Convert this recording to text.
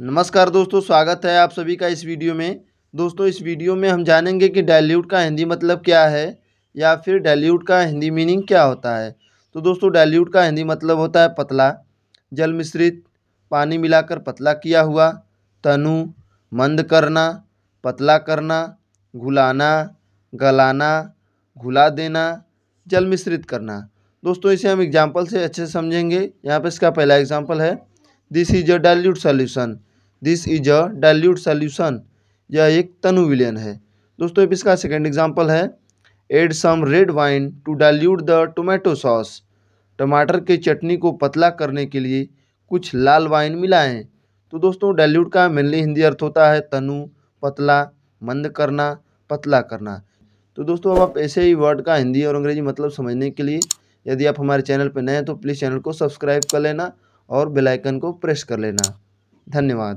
नमस्कार दोस्तों स्वागत है आप सभी का इस वीडियो में दोस्तों इस वीडियो में हम जानेंगे कि डाइल्यूट का हिंदी मतलब क्या है या फिर डाइल्यूट का हिंदी मीनिंग क्या होता है तो दोस्तों डाइल्यूट का हिंदी मतलब होता है पतला जल मिश्रित पानी मिलाकर पतला किया हुआ तनु मंद करना पतला करना घुलाना गलाना घुला देना जल मिश्रित करना दोस्तों इसे हम एग्जाम्पल से अच्छे से समझेंगे यहाँ पर इसका पहला एग्जाम्पल है this is a dilute solution this is a dilute solution यह एक तनु विलयन है दोस्तों अब इसका सेकेंड एग्जाम्पल है add some red wine to dilute the tomato sauce टमाटर की चटनी को पतला करने के लिए कुछ लाल वाइन मिलाएं तो दोस्तों डाइल्यूट का मेनली हिंदी अर्थ होता है तनु पतला मंद करना पतला करना तो दोस्तों अब आप ऐसे ही वर्ड का हिंदी और अंग्रेजी मतलब समझने के लिए यदि आप हमारे चैनल पर नए हैं तो प्लीज़ चैनल को सब्सक्राइब कर लेना और बेल आइकन को प्रेस कर लेना धन्यवाद